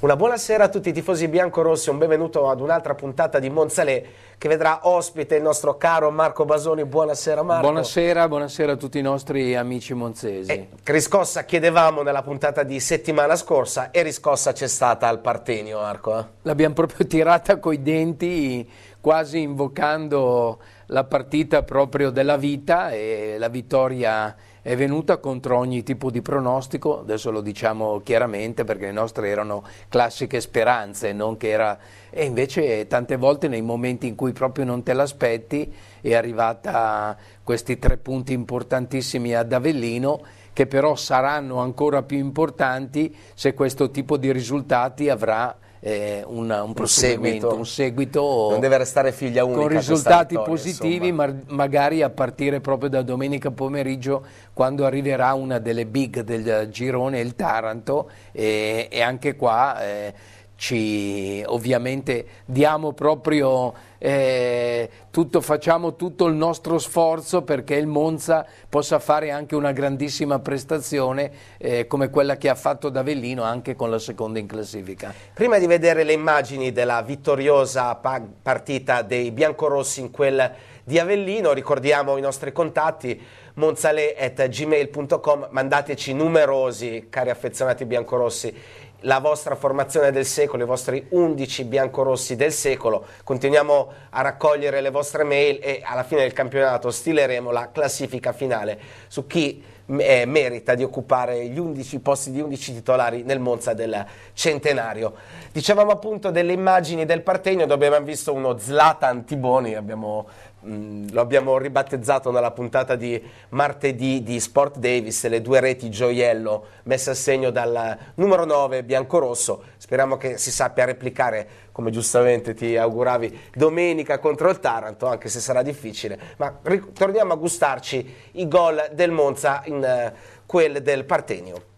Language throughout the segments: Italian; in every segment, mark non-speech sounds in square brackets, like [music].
Una buonasera a tutti i tifosi biancorossi, un benvenuto ad un'altra puntata di Monzalè che vedrà ospite il nostro caro Marco Basoni. Buonasera Marco. Buonasera, buonasera a tutti i nostri amici monzesi. E riscossa chiedevamo nella puntata di settimana scorsa e riscossa c'è stata al Partenio Marco. Eh? L'abbiamo [laughs] proprio tirata coi denti quasi invocando la partita proprio della vita e la vittoria è venuta contro ogni tipo di pronostico, adesso lo diciamo chiaramente perché le nostre erano classiche speranze, era... e invece tante volte nei momenti in cui proprio non te l'aspetti è arrivata questi tre punti importantissimi ad Avellino che però saranno ancora più importanti se questo tipo di risultati avrà eh, un, un, un, seguito, un, seguito, Non deve restare figlia unica. Con risultati vittoria, positivi, ma, magari a partire proprio da domenica pomeriggio, quando arriverà una delle big del girone, il Taranto, e, e anche qua. Eh, ci ovviamente diamo proprio eh, tutto, facciamo tutto il nostro sforzo perché il Monza possa fare anche una grandissima prestazione eh, come quella che ha fatto D'Avellino anche con la seconda in classifica. Prima di vedere le immagini della vittoriosa pa partita dei biancorossi in quel di Avellino, ricordiamo i nostri contatti monzale.gmail.com, mandateci numerosi, cari affezionati biancorossi, la vostra formazione del secolo, i vostri 11 biancorossi del secolo. Continuiamo a raccogliere le vostre mail e alla fine del campionato stileremo la classifica finale su chi eh, merita di occupare gli 11 posti di 11 titolari nel Monza del centenario. Dicevamo appunto delle immagini del Partenio dove abbiamo visto uno Zlatan Tiboni, abbiamo Mm, lo abbiamo ribattezzato nella puntata di martedì di Sport Davis, le due reti gioiello messe a segno dal numero 9 biancorosso. Speriamo che si sappia replicare, come giustamente ti auguravi, domenica contro il Taranto, anche se sarà difficile. Ma torniamo a gustarci i gol del Monza in uh, quel del Partenio.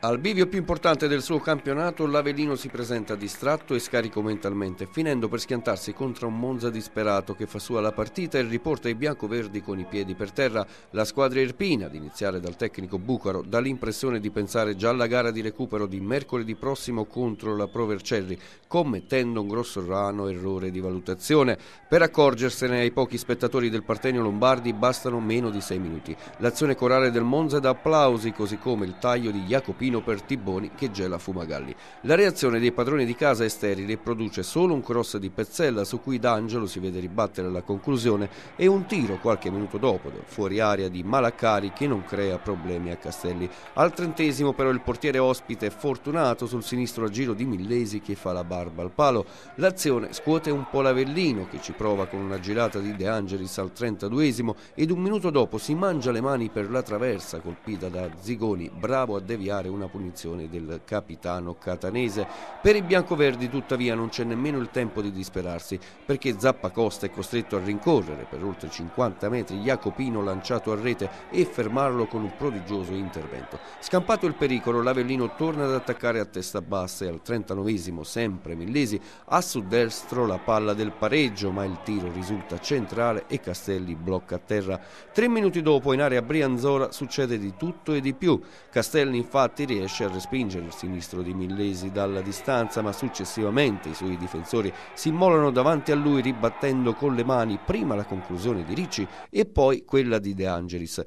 Al bivio più importante del suo campionato, l'Avellino si presenta distratto e scarico mentalmente, finendo per schiantarsi contro un Monza disperato che fa sua la partita e riporta i biancoverdi con i piedi per terra. La squadra irpina, ad iniziare dal tecnico Bucaro, dà l'impressione di pensare già alla gara di recupero di mercoledì prossimo contro la Pro Vercelli, commettendo un grosso rano errore di valutazione. Per accorgersene ai pochi spettatori del Partenio Lombardi bastano meno di sei minuti. L'azione corale del Monza dà applausi, così come il taglio di Jacopino vino per Tiboni che gela Fumagalli. La reazione dei padroni di casa è sterile e produce solo un cross di Pezzella su cui D'Angelo si vede ribattere alla conclusione e un tiro qualche minuto dopo, fuori aria di Malaccari che non crea problemi a Castelli. Al trentesimo però il portiere ospite è fortunato sul sinistro a giro di Millesi che fa la barba al palo. L'azione scuote un po' l'Avellino che ci prova con una girata di De Angelis al trentaduesimo ed un minuto dopo si mangia le mani per la traversa colpita da Zigoni, bravo a deviare un una punizione del capitano catanese. Per i biancoverdi tuttavia non c'è nemmeno il tempo di disperarsi perché Zappa Costa è costretto a rincorrere per oltre 50 metri Jacopino lanciato a rete e fermarlo con un prodigioso intervento. Scampato il pericolo l'Avellino torna ad attaccare a testa bassa e al 39 esimo sempre Millesi a su destro la palla del pareggio ma il tiro risulta centrale e Castelli blocca a terra. Tre minuti dopo in area Brianzola succede di tutto e di più. Castelli infatti riesce a respingere il sinistro di Millesi dalla distanza, ma successivamente i suoi difensori si immolano davanti a lui ribattendo con le mani prima la conclusione di Ricci e poi quella di De Angelis.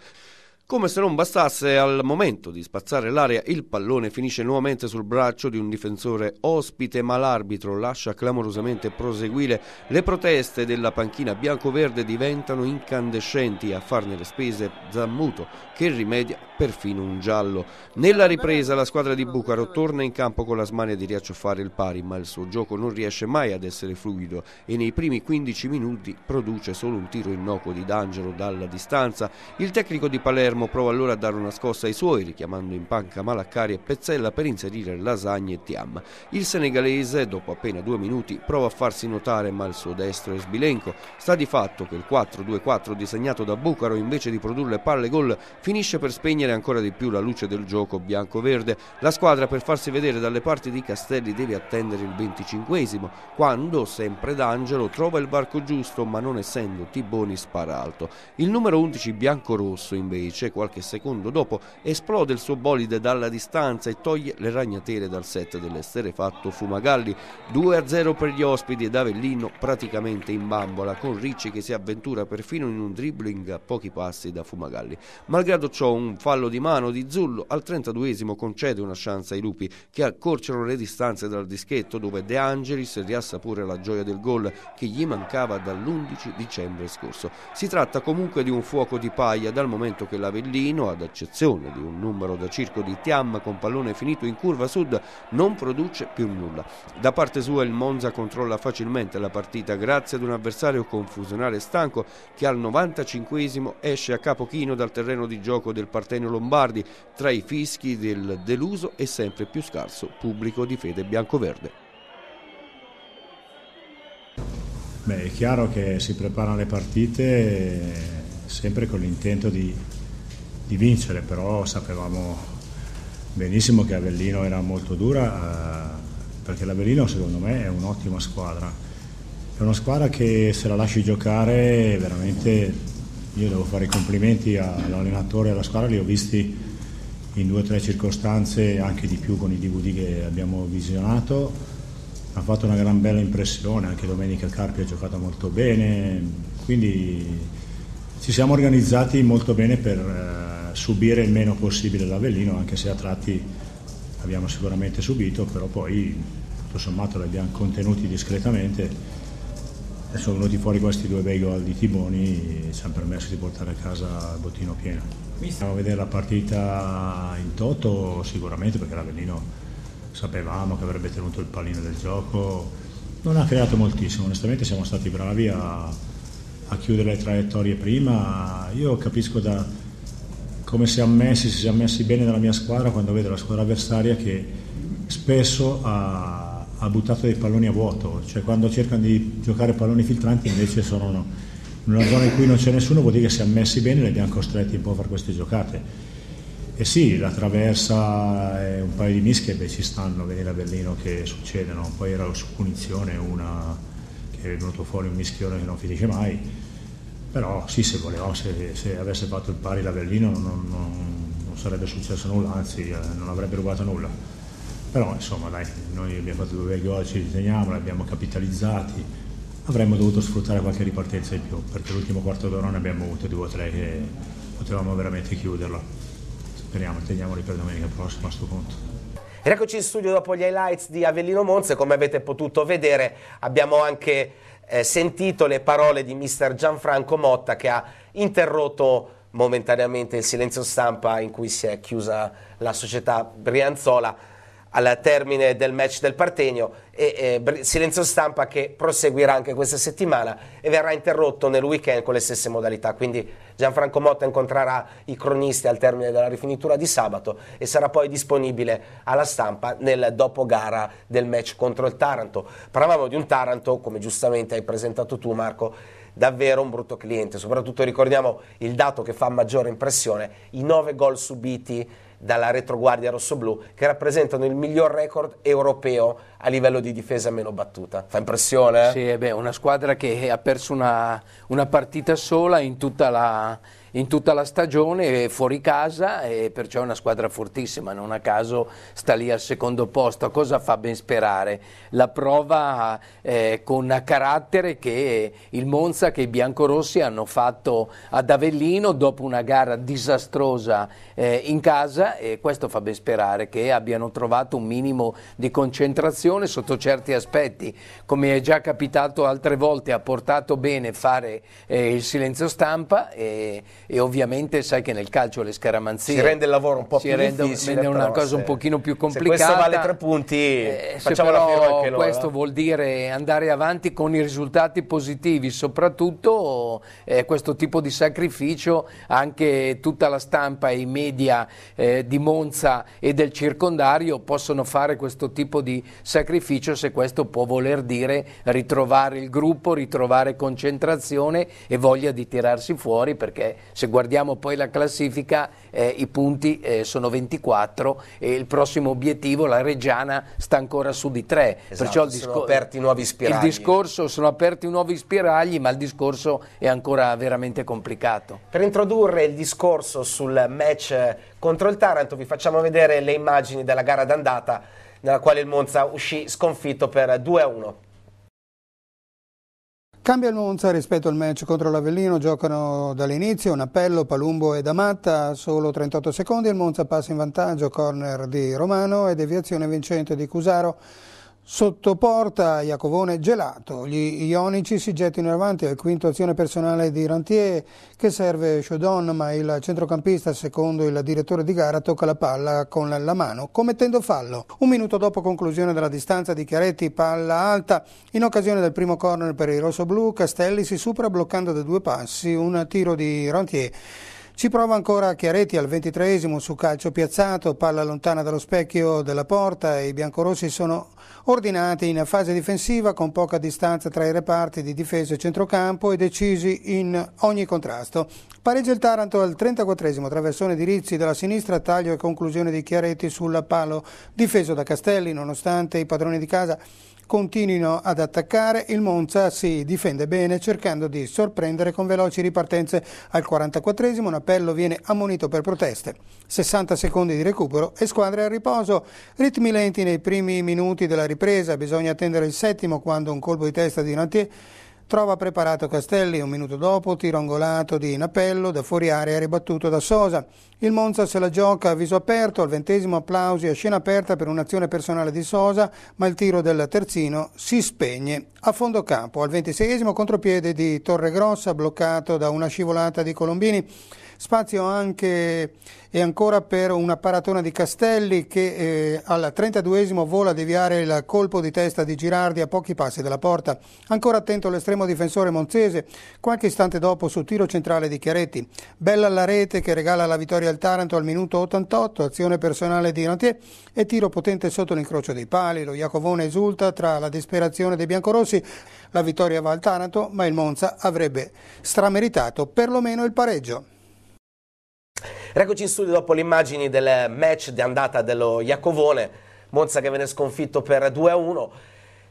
Come se non bastasse al momento di spazzare l'area, il pallone finisce nuovamente sul braccio di un difensore ospite, ma l'arbitro lascia clamorosamente proseguire. Le proteste della panchina bianco-verde diventano incandescenti, a farne le spese Zammuto, che rimedia perfino un giallo. Nella ripresa la squadra di Bucaro torna in campo con la smania di riacciuffare il pari, ma il suo gioco non riesce mai ad essere fluido e nei primi 15 minuti produce solo un tiro innocuo di D'Angelo dalla distanza. Il tecnico di Palermo Palermo prova allora a dare una scossa ai suoi, richiamando in panca Malaccari e Pezzella per inserire Lasagne e Tiam. Il senegalese, dopo appena due minuti, prova a farsi notare, ma il suo destro è sbilenco. Sta di fatto che il 4-2-4 disegnato da Bucaro, invece di produrre palle gol, finisce per spegnere ancora di più la luce del gioco bianco-verde. La squadra, per farsi vedere dalle parti di Castelli, deve attendere il 25esimo, quando, sempre D'Angelo, trova il varco giusto, ma non essendo Tiboni spara alto. Il numero 11 bianco-rosso, invece, mentre qualche secondo dopo esplode il suo bolide dalla distanza e toglie le ragnatele dal set dell'esterefatto Fumagalli. 2-0 per gli ospiti ed Avellino praticamente in bambola con Ricci che si avventura perfino in un dribbling a pochi passi da Fumagalli. Malgrado ciò un fallo di mano di Zullo al 32esimo concede una chance ai lupi che accorciano le distanze dal dischetto dove De Angelis riassa pure la gioia del gol che gli mancava dall'11 dicembre scorso. Si tratta comunque di un fuoco di paglia dal momento che la Avellino, ad eccezione di un numero da circo di Tiam con pallone finito in curva sud, non produce più nulla. Da parte sua il Monza controlla facilmente la partita grazie ad un avversario confusionale e stanco che al 95 esce a capochino dal terreno di gioco del Partenio Lombardi tra i fischi del deluso e sempre più scarso pubblico di fede biancoverde. Beh, è chiaro che si preparano le partite sempre con l'intento di di vincere, però sapevamo benissimo che Avellino era molto dura, eh, perché l'Avellino secondo me è un'ottima squadra, è una squadra che se la lasci giocare veramente io devo fare i complimenti all'allenatore e alla squadra, li ho visti in due o tre circostanze, anche di più con i DVD che abbiamo visionato. Ha fatto una gran bella impressione, anche domenica Carpi ha giocato molto bene, quindi ci siamo organizzati molto bene per eh, subire il meno possibile l'Avellino, anche se a tratti abbiamo sicuramente subito, però poi tutto sommato l'abbiamo abbiamo contenuti discretamente e sono venuti fuori questi due bei gol di Tiboni e ci hanno permesso di portare a casa il bottino pieno. Stiamo a vedere la partita in toto sicuramente perché l'Avellino sapevamo che avrebbe tenuto il pallino del gioco, non ha creato moltissimo, onestamente siamo stati bravi a, a chiudere le traiettorie prima, io capisco da come si è ammessi, si è messi bene nella mia squadra quando vedo la squadra avversaria che spesso ha, ha, buttato dei palloni a vuoto, cioè quando cercano di giocare palloni filtranti invece sono no. in una zona in cui non c'è nessuno vuol dire che si è ammessi bene e li abbiamo costretti un po' a fare queste giocate. E sì, la traversa e un paio di mischie beh, ci stanno, venire a Berlino che succedono, poi era su punizione una che è venuto fuori un mischione che non finisce mai però sì se volevamo se, se avesse fatto il pari l'Avellino non, non, non, sarebbe successo nulla anzi eh, non avrebbe rubato nulla però insomma dai noi abbiamo fatto due gol ci riteniamo li abbiamo capitalizzati avremmo dovuto sfruttare qualche ripartenza in più perché l'ultimo quarto d'ora ne abbiamo avute due o tre che potevamo veramente chiuderla speriamo teniamoli per domenica prossima a questo punto ed eccoci in studio dopo gli highlights di Avellino Monze, come avete potuto vedere abbiamo anche eh, sentito le parole di mister Gianfranco Motta che ha interrotto momentaneamente il silenzio stampa in cui si è chiusa la società Brianzola al termine del match del Partenio e, e eh, silenzio stampa che proseguirà anche questa settimana e verrà interrotto nel weekend con le stesse modalità quindi Gianfranco Motta incontrerà i cronisti al termine della rifinitura di sabato e sarà poi disponibile alla stampa nel dopogara del match contro il Taranto. Parlavamo di un Taranto, come giustamente hai presentato tu Marco, davvero un brutto cliente, soprattutto ricordiamo il dato che fa maggiore impressione, i 9 gol subiti dalla retroguardia rossoblu che rappresentano il miglior record europeo a livello di difesa meno battuta. Fa impressione? Eh? Sì, eh beh, una squadra che ha perso una, una partita sola in tutta la in tutta la stagione eh, fuori casa e perciò è una squadra fortissima, non a caso sta lì al secondo posto. Cosa fa ben sperare? La prova eh, con carattere che il Monza che i biancorossi hanno fatto ad Avellino dopo una gara disastrosa eh, in casa e questo fa ben sperare che abbiano trovato un minimo di concentrazione sotto certi aspetti, come è già capitato altre volte, ha portato bene fare eh, il silenzio stampa e e ovviamente sai che nel calcio le scaramanzie... Si rende il lavoro un po' più rende, difficile. Si rende una cosa un pochino più complicata. Se questo vale tre punti, eh, facciamo la però anche loro Questo vuol dire andare avanti con i risultati positivi, soprattutto eh, questo tipo di sacrificio anche tutta la stampa e i media eh, di Monza e del circondario possono fare questo tipo di sacrificio se questo può voler dire ritrovare il gruppo, ritrovare concentrazione e voglia di tirarsi fuori perché se guardiamo poi la classifica, eh, i punti eh, sono 24 e il prossimo obiettivo, la Reggiana, sta ancora su di 3. Esatto, Perciò il sono aperti nuovi spiragli. Discorso, sono aperti nuovi spiragli, ma il discorso è ancora veramente complicato. Per introdurre il discorso sul match contro il Taranto, vi facciamo vedere le immagini della gara d'andata nella quale il Monza uscì sconfitto per 2-1. Cambia il Monza rispetto al match contro l'Avellino, giocano dall'inizio, un appello, Palumbo e Damatta, solo 38 secondi, il Monza passa in vantaggio, corner di Romano e deviazione vincente di Cusaro. Sotto porta Iacovone gelato, gli ionici si gettano avanti al quinto azione personale di Rantier che serve Chaudon ma il centrocampista secondo il direttore di gara tocca la palla con la mano commettendo fallo. Un minuto dopo conclusione della distanza di Chiaretti palla alta in occasione del primo corner per i rossoblù Castelli si supera bloccando da due passi un tiro di Rantier. Ci prova ancora Chiaretti al ventitreesimo su calcio piazzato, palla lontana dallo specchio della porta e i biancorossi sono ordinati in fase difensiva con poca distanza tra i reparti di difesa e centrocampo e decisi in ogni contrasto. Pareggia il Taranto al 34 traversone di Rizzi dalla sinistra, taglio e conclusione di Chiaretti sul palo difeso da Castelli nonostante i padroni di casa continuino ad attaccare, il Monza si difende bene cercando di sorprendere con veloci ripartenze. Al 44esimo un appello viene ammonito per proteste. 60 secondi di recupero e squadre a riposo. Ritmi lenti nei primi minuti della ripresa, bisogna attendere il settimo quando un colpo di testa di Nantier Trova preparato Castelli, un minuto dopo tiro angolato di Napello, da fuori area ribattuto da Sosa. Il Monza se la gioca a viso aperto, al ventesimo applausi a scena aperta per un'azione personale di Sosa, ma il tiro del terzino si spegne a fondo campo. Al ventiseiesimo contropiede di Torregrossa bloccato da una scivolata di Colombini. Spazio anche e ancora per una paratona di Castelli che eh, al 32esimo vola a deviare il colpo di testa di Girardi a pochi passi dalla porta. Ancora attento l'estremo difensore Monzese, qualche istante dopo sul tiro centrale di Chiaretti. Bella la rete che regala la vittoria al Taranto al minuto 88, azione personale di Rantier e tiro potente sotto l'incrocio dei pali. Lo Iacovone esulta tra la disperazione dei biancorossi. La vittoria va al Taranto, ma il Monza avrebbe strameritato perlomeno il pareggio. Eccoci in studio dopo le immagini del match di andata dello Iacovone, Monza che viene sconfitto per 2-1.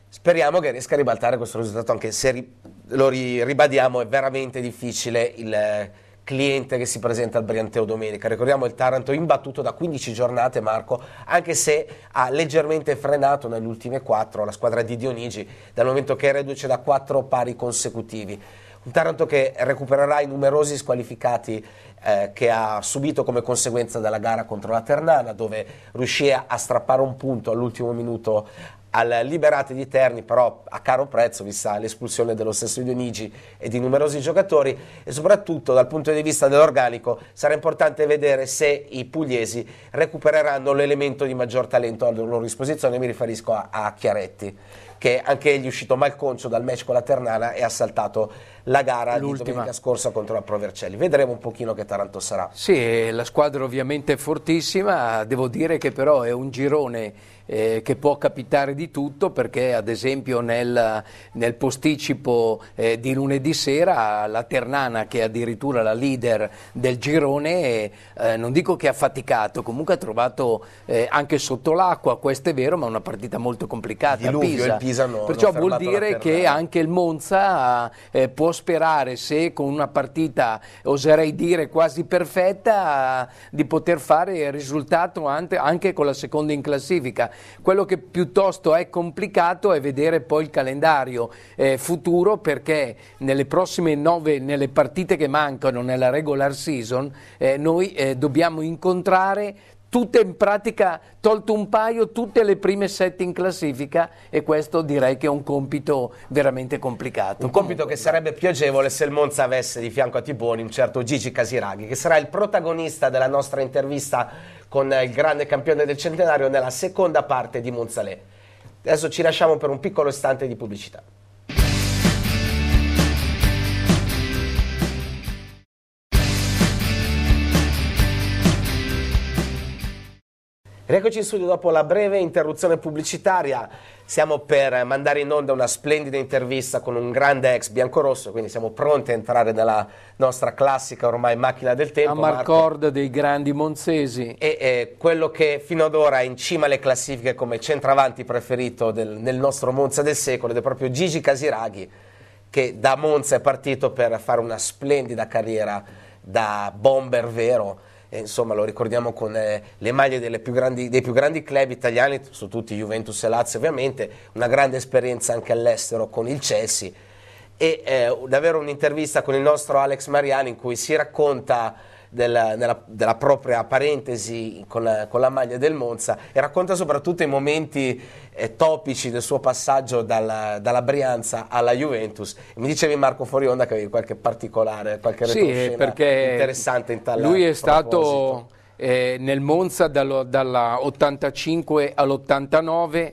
Speriamo che riesca a ribaltare questo risultato, anche se ri lo ri ribadiamo, è veramente difficile il cliente che si presenta al Brianteo domenica. Ricordiamo il Taranto imbattuto da 15 giornate, Marco, anche se ha leggermente frenato nelle ultime 4 la squadra di Dionigi, dal momento che è reduce da 4 pari consecutivi. Un Taranto che recupererà i numerosi squalificati eh, che ha subito come conseguenza dalla gara contro la Ternana, dove riuscì a strappare un punto all'ultimo minuto al Liberate di Terni però a caro prezzo vista l'espulsione dello stesso Dionigi e di numerosi giocatori e soprattutto dal punto di vista dell'organico sarà importante vedere se i pugliesi recupereranno l'elemento di maggior talento a loro disposizione, mi riferisco a, a Chiaretti che anche egli è uscito malconcio dal match con la Ternana e ha saltato la gara L'ultima. di domenica scorsa contro la Provercelli. Vedremo un pochino che Taranto sarà. Sì, la squadra ovviamente è fortissima, devo dire che però è un girone eh, che può capitare di tutto perché ad esempio nel, nel posticipo eh, di lunedì sera la Ternana che è addirittura la leader del girone eh, non dico che ha faticato, comunque ha trovato eh, anche sotto l'acqua, questo è vero, ma è una partita molto complicata il Pisa. Pisa no, Perciò vuol dire che anche il Monza eh, può sperare se con una partita, oserei dire quasi perfetta, di poter fare il risultato anche con la seconda in classifica. Quello che piuttosto è complicato è vedere poi il calendario eh, futuro perché nelle prossime nove, nelle partite che mancano nella regular season, eh, noi eh, dobbiamo incontrare tutte in pratica, tolto un paio, tutte le prime sette in classifica e questo direi che è un compito veramente complicato. Un compito Comunque. che sarebbe più agevole se il Monza avesse di fianco a Tiboni un certo Gigi Casiraghi, che sarà il protagonista della nostra intervista con il grande campione del centenario nella seconda parte di Monzalè. Adesso ci lasciamo per un piccolo istante di pubblicità. Rieccoci in studio dopo la breve interruzione pubblicitaria. Siamo per mandare in onda una splendida intervista con un grande ex biancorosso, quindi siamo pronti a entrare nella nostra classica ormai macchina del tempo. La Marcord dei grandi monzesi. E, e, quello che fino ad ora è in cima alle classifiche come centravanti preferito del, nel nostro Monza del secolo ed è proprio Gigi Casiraghi che da Monza è partito per fare una splendida carriera da bomber vero e, insomma, lo ricordiamo con eh, le maglie più grandi, dei più grandi club italiani, su tutti Juventus e Lazio ovviamente, una grande esperienza anche all'estero con il Chelsea e eh, davvero un'intervista con il nostro Alex Mariani in cui si racconta della, nella, della propria parentesi con la, con la, maglia del Monza e racconta soprattutto i momenti eh, topici del suo passaggio dalla, dalla Brianza alla Juventus. mi dicevi Marco Forionda che avevi qualche particolare, qualche sì, perché interessante in tal Lui è proposito. stato eh, nel Monza dall'85 dalla all'89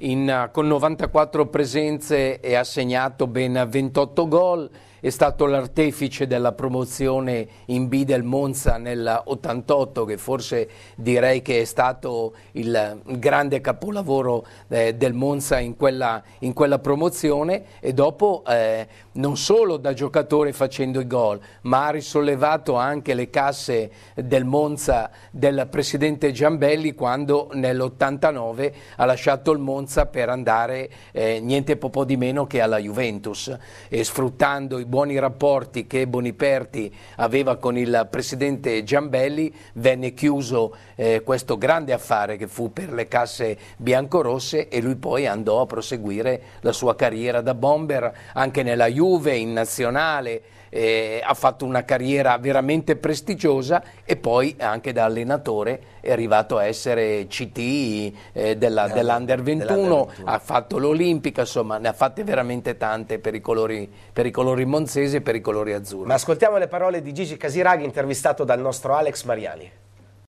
in, con 94 presenze e ha segnato ben 28 gol è stato l'artefice della promozione in B del Monza nell'88 che forse direi che è stato il grande capolavoro eh, del Monza in quella, in quella, promozione e dopo eh, non solo da giocatore facendo i gol ma ha risollevato anche le casse del Monza del presidente Giambelli quando nell'89 ha lasciato il Monza per andare eh, niente po' di meno che alla Juventus e sfruttando i buoni buoni rapporti che Boniperti aveva con il presidente Giambelli venne chiuso eh, questo grande affare che fu per le casse biancorosse e lui poi andò a proseguire la sua carriera da bomber anche nella Juve, in nazionale, eh, ha fatto una carriera veramente prestigiosa e poi anche da allenatore è arrivato a essere CT eh, della, no, dell'Under 21, ha fatto l'Olimpica, insomma ne ha fatte veramente tante per i colori, per i colori monzesi e per i colori azzurri. Ma ascoltiamo le parole di Gigi Casiraghi intervistato dal nostro Alex Mariani.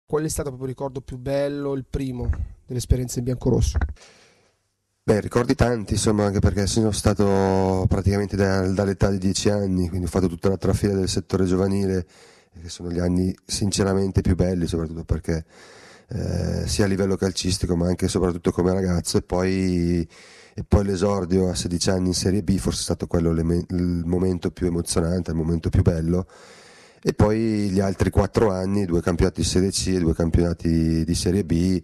Qual è stato proprio il ricordo più bello, il primo dell'esperienza in biancorosso? Beh, ricordi tanti, insomma, anche perché sono stato praticamente da, dall'età di 10 anni, quindi ho fatto tutta la trafila del settore giovanile, che sono gli anni sinceramente più belli, soprattutto perché eh, sia a livello calcistico, ma anche e soprattutto come ragazzo, e poi, e poi l'esordio a 16 anni in Serie B, forse è stato quello il momento più emozionante, il momento più bello e poi gli altri quattro anni, due campionati di Serie C e due campionati di Serie B,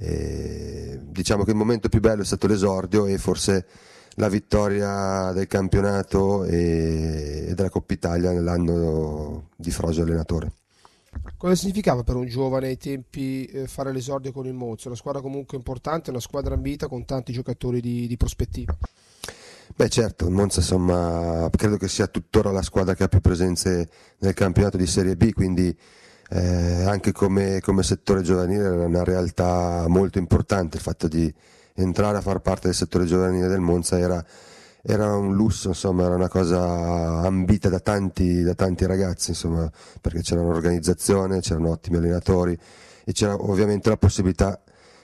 e eh, diciamo che il momento più bello è stato l'esordio e forse la vittoria del campionato e, della Coppa Italia nell'anno di Frosio allenatore. Cosa significava per un giovane ai tempi eh, fare l'esordio con il Monza? Una squadra comunque importante, una squadra ambita con tanti giocatori di, di prospettiva. Beh certo, il Monza insomma credo che sia tuttora la squadra che ha più presenze nel campionato di Serie B, quindi eh, anche come, come, settore giovanile era una realtà molto importante, il fatto di entrare a far parte del settore giovanile del Monza era, era un lusso, insomma, era una cosa ambita da tanti, da tanti ragazzi, insomma, perché c'era un'organizzazione, c'erano ottimi allenatori e c'era ovviamente la possibilità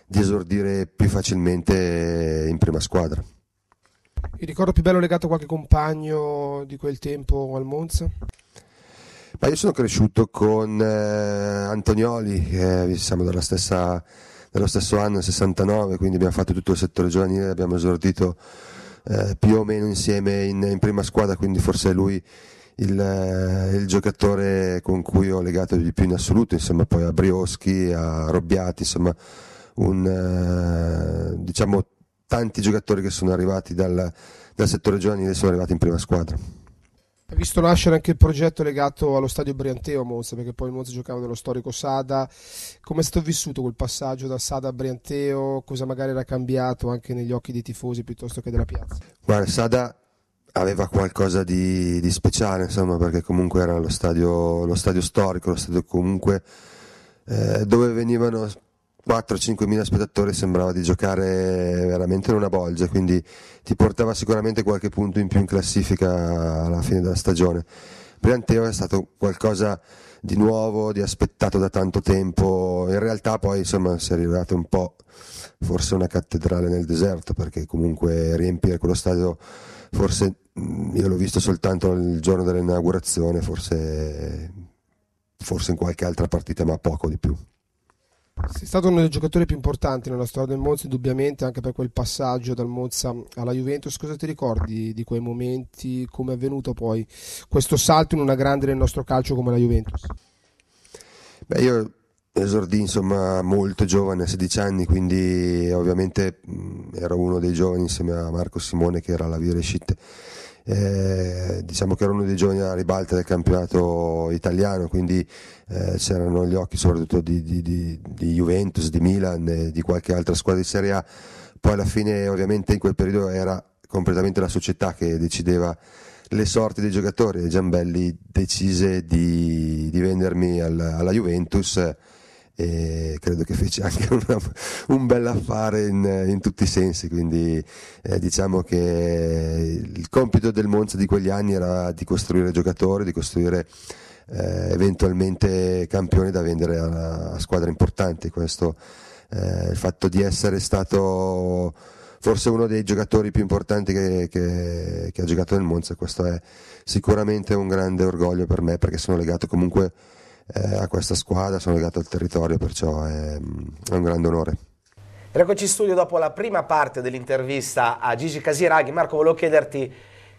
di esordire più facilmente in prima squadra. Il ricordo più bello legato a qualche compagno di quel tempo al Monza? Ma io sono cresciuto con eh, Antonioli, eh, siamo dalla stessa, dello stesso anno, 69, quindi abbiamo fatto tutto il settore giovanile, abbiamo esordito eh, più o meno insieme in, in, prima squadra, quindi forse è lui il, eh, il, giocatore con cui ho legato di più in assoluto, insomma poi a Brioschi, a Robbiati, insomma un, eh, diciamo tanti giocatori che sono arrivati dal, dal settore giovanile sono arrivati in prima squadra. Hai visto nascere anche il progetto legato allo stadio Brianteo a Monza, perché poi Monza giocava nello storico Sada. Come è stato vissuto quel passaggio da Sada a Brianteo? Cosa magari era cambiato anche negli occhi dei tifosi piuttosto che della piazza? Guarda, Sada aveva qualcosa di, di speciale, insomma, perché comunque era lo stadio, lo stadio storico, lo stadio comunque eh, dove venivano 4-5 mila spettatori sembrava di giocare veramente in una bolgia, quindi ti portava sicuramente qualche punto in più in classifica alla fine della stagione. Brianteo è stato qualcosa di nuovo, di aspettato da tanto tempo, in realtà poi insomma si è rivelato un po' forse una cattedrale nel deserto, perché comunque riempire quello stadio forse io l'ho visto soltanto il giorno dell'inaugurazione, forse, forse in qualche altra partita ma poco di più. Sei stato uno dei giocatori più importanti nella storia del Monza, indubbiamente, anche per quel passaggio dal Monza alla Juventus. Cosa ti ricordi di quei momenti? Come è avvenuto poi questo salto in una grande del nostro calcio come la Juventus? Beh, io esordì insomma molto giovane, a 16 anni, quindi ovviamente mh, mm, ero uno dei giovani insieme a Marco Simone che era la alla Virescite eh, diciamo che era uno dei giovani alla ribalta del campionato italiano, quindi eh, c'erano gli occhi soprattutto di, di, di, di Juventus, di Milan e eh, di qualche altra squadra di Serie A. Poi alla fine ovviamente in quel periodo era completamente la società che decideva le sorti dei giocatori e Giambelli decise di, vendermi al, alla Juventus e credo che fece anche [laughs] una, un bel affare in, in, tutti i sensi, quindi eh, diciamo che il compito del Monza di quegli anni era di costruire giocatori, di costruire eh, eventualmente campioni da vendere a, a squadre importanti, questo eh, il fatto di essere stato forse uno dei giocatori più importanti che, che, che ha giocato nel Monza, questo è sicuramente un grande orgoglio per me perché sono legato comunque eh, a questa squadra, sono legato al territorio, perciò è, mm, è un grande onore. Eccoci in studio dopo la prima parte dell'intervista a Gigi Casiraghi. Marco, volevo chiederti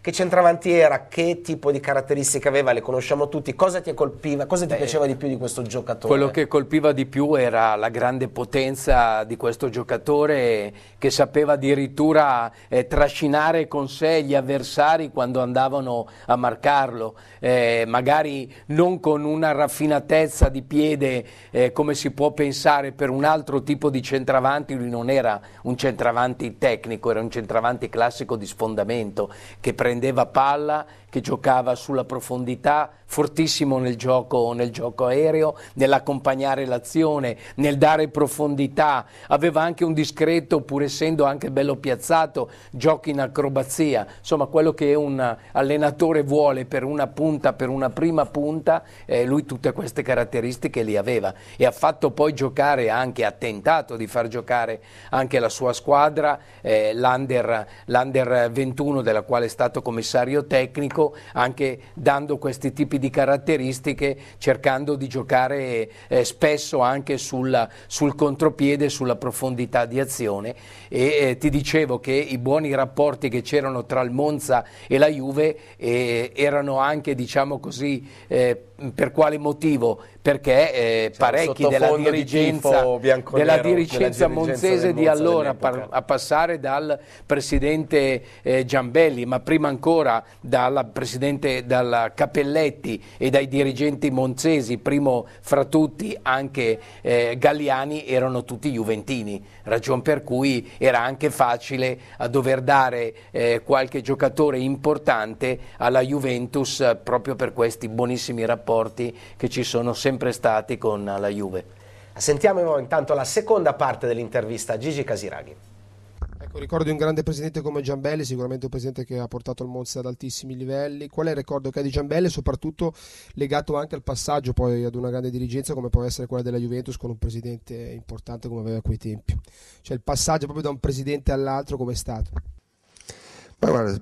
che centravanti era? Che tipo di caratteristiche aveva? Le conosciamo tutti. Cosa ti colpiva? Cosa ti Beh, piaceva di più di questo giocatore? Quello che colpiva di più era la grande potenza di questo giocatore che sapeva addirittura eh, trascinare con sé gli avversari quando andavano a marcarlo. Eh, magari non con una raffinatezza di piede eh, come si può pensare per un altro tipo di centravanti. Lui non era un centravanti tecnico, era un centravanti classico di sfondamento che prendeva prendeva palla che giocava sulla profondità, fortissimo nel gioco, nel gioco aereo, nell'accompagnare l'azione, nel dare profondità, aveva anche un discreto, pur essendo anche bello piazzato, giochi in acrobazia, insomma quello che un allenatore vuole per una punta, per una prima punta, eh, lui tutte queste caratteristiche le aveva e ha fatto poi giocare anche, ha tentato di far giocare anche la sua squadra, eh, l'under, l'Under 21 della quale è stato commissario tecnico, anche dando questi tipi di caratteristiche, cercando di giocare eh, spesso anche sulla, sul contropiede, sulla profondità di azione e eh, ti dicevo che i buoni rapporti che c'erano tra il Monza e la Juve eh, erano anche diciamo così eh, per quale motivo? Perché eh, parecchi della dirigenza, di della dirigenza, monzese di allora par, a passare dal presidente eh, Giambelli, ma prima ancora dalla presidente dalla Capelletti e dai dirigenti monzesi, primo fra tutti anche eh, Galliani, erano tutti juventini, ragion per cui era anche facile a eh, dover dare eh, qualche giocatore importante alla Juventus eh, proprio per questi buonissimi rapporti rapporti che ci sono sempre stati con la Juve. Sentiamo intanto la seconda parte dell'intervista a Gigi Casiraghi. Ecco, ricordo di un grande presidente come Giambelli, sicuramente un presidente che ha portato il Monza ad altissimi livelli. Qual è il ricordo che ha di Giambelli, soprattutto legato anche al passaggio poi ad una grande dirigenza come può essere quella della Juventus con un presidente importante come aveva a quei tempi? Cioè il passaggio proprio da un presidente all'altro come è stato? Ma guarda,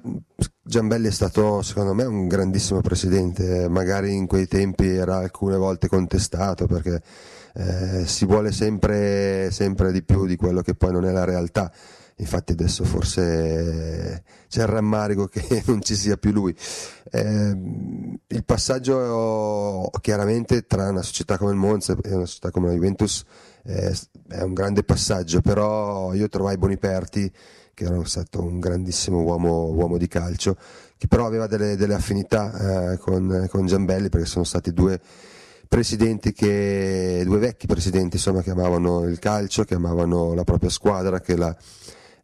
Giambelli è stato secondo me un grandissimo presidente, magari in quei tempi era alcune volte contestato perché eh, si vuole sempre, sempre di più di quello che poi non è la realtà infatti adesso forse c'è il rammarico che [laughs] non ci sia più lui. Eh, il passaggio chiaramente tra una società come il Monza e una società come la Juventus eh, è un grande passaggio, però io trovai Boniperti che era stato un grandissimo uomo, uomo di calcio, che però aveva delle, delle affinità eh, con, con Giambelli perché sono stati due presidenti che, due vecchi presidenti insomma, che amavano il calcio, che amavano la propria squadra, che la,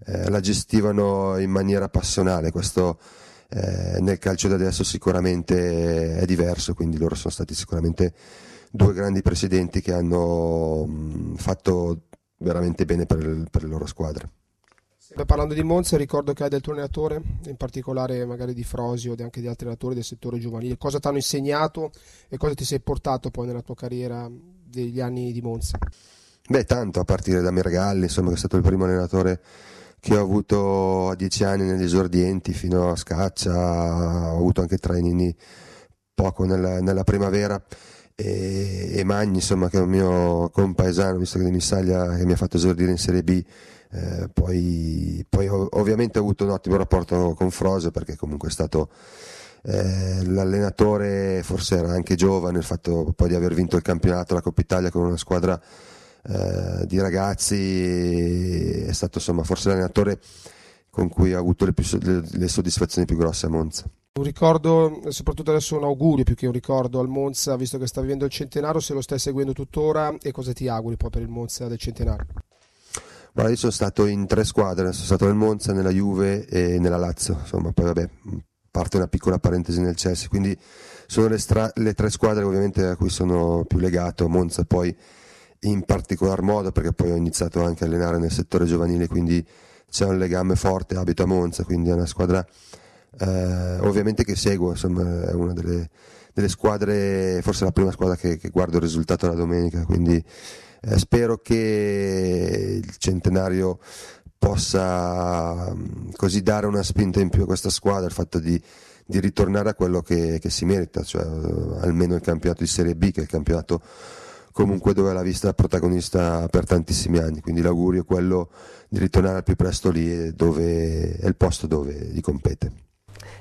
eh, la gestivano in maniera passionale. Questo eh, nel calcio di adesso sicuramente è diverso, quindi loro sono stati sicuramente due grandi presidenti che hanno mh, mm, fatto veramente bene per, per le loro squadre. Beh, parlando di Monza, ricordo che hai del tuo allenatore, in particolare magari di Frosio e anche di altri allenatori del settore giovanile. Cosa ti hanno insegnato e cosa ti sei portato poi nella tua carriera degli anni di Monza? Beh, tanto a partire da Mergalli, insomma, che è stato il primo allenatore che ho avuto a dieci anni negli esordienti fino a Scaccia, ho avuto anche Trainini poco nella, nella primavera e, e, Magni, insomma, che è un mio compaesano, visto che è in che mi ha fatto esordire in Serie B eh, poi, poi ovviamente ho avuto un ottimo rapporto con Froge perché comunque è stato eh, l'allenatore, forse era anche giovane, il fatto poi di aver vinto il campionato, la Coppa Italia con una squadra eh, di ragazzi, è stato insomma forse l'allenatore con cui ho avuto le, più, le, le soddisfazioni più grosse a Monza. Un ricordo, soprattutto adesso un augurio più che un ricordo al Monza, visto che sta vivendo il centenario, se lo stai seguendo tuttora e cosa ti auguri poi per il Monza del centenario? Guarda, io sono stato in tre squadre, sono stato nel Monza, nella Juve e nella Lazio, insomma, poi vabbè, parte una piccola parentesi nel Chelsea, quindi sono le, stra- le tre squadre ovviamente a cui sono più legato, Monza poi in particolar modo perché poi ho iniziato anche a allenare nel settore giovanile, quindi c'è un legame forte, abito a Monza, quindi è una squadra eh, ovviamente che seguo, insomma è una delle, delle squadre, forse la prima squadra che, che guardo il risultato la domenica, quindi eh, spero che il centenario possa mm, così dare una spinta in più a questa squadra, il fatto di, di ritornare a quello che, che si merita, cioè eh, almeno il campionato di Serie B, che è il campionato comunque dove l'ha vista protagonista per tantissimi anni, quindi l'augurio è quello di ritornare al più presto lì eh, dove è il posto dove gli compete.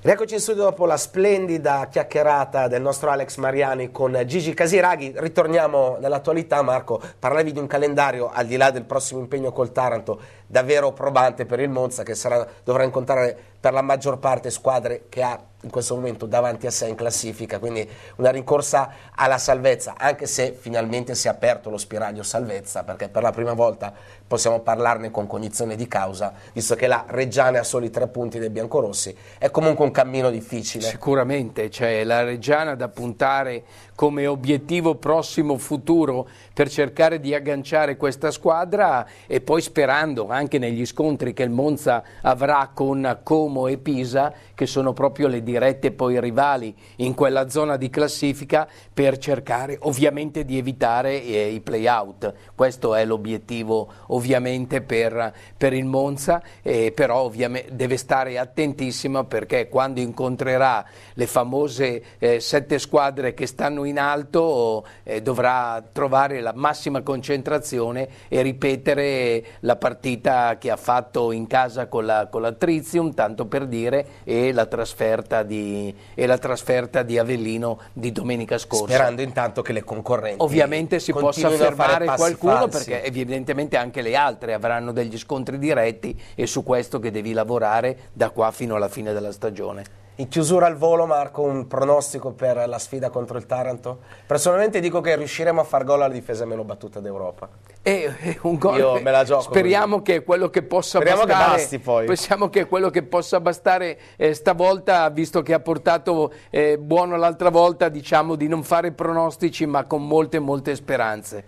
Rieccoci in studio dopo la splendida chiacchierata del nostro Alex Mariani con Gigi Casiraghi. Ritorniamo nell'attualità, Marco. Parlavi di un calendario, al di là del prossimo impegno col Taranto, davvero probante per il Monza che sarà, dovrà incontrare per la maggior parte squadre che ha in questo momento davanti a sé in classifica, quindi una rincorsa alla salvezza, anche se finalmente si è aperto lo spiraglio salvezza, perché per la prima volta possiamo parlarne con cognizione di causa, visto che la Reggiana ha soli tre punti dei biancorossi, è comunque un cammino difficile. Sicuramente, cioè la Reggiana da puntare come obiettivo prossimo futuro per cercare di agganciare questa squadra e poi sperando anche negli scontri che il Monza avrà con, con Como e Pisa, che sono proprio le dirette poi rivali in quella zona di classifica, per cercare ovviamente di evitare eh, i play-out. Questo è l'obiettivo ovviamente per, per il Monza, eh, però deve stare attentissima perché quando incontrerà le famose eh, sette squadre che stanno in alto eh, dovrà trovare la massima concentrazione e ripetere la partita che ha fatto in casa con la, con la Trizium, tanto tanto per dire, e la trasferta di, e la trasferta di Avellino di domenica scorsa. Sperando intanto che le concorrenti Ovviamente si possa fermare qualcuno falsi. perché evidentemente anche le altre avranno degli scontri diretti e su questo che devi lavorare da qua fino alla fine della stagione. In chiusura al volo, Marco, un pronostico per la sfida contro il Taranto? Personalmente dico che riusciremo a far gol alla difesa meno battuta d'Europa. E, un gol. Io me la gioco. Speriamo così. che quello che possa Speriamo bastare. Che basti poi. Pensiamo che quello che possa bastare eh, stavolta, visto che ha portato eh, buono l'altra volta, diciamo di non fare pronostici, ma con molte, molte speranze.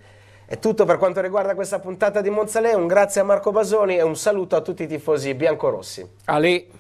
È tutto per quanto riguarda questa puntata di Monzalè. Un grazie a Marco Basoni e un saluto a tutti i tifosi biancorossi. Ale.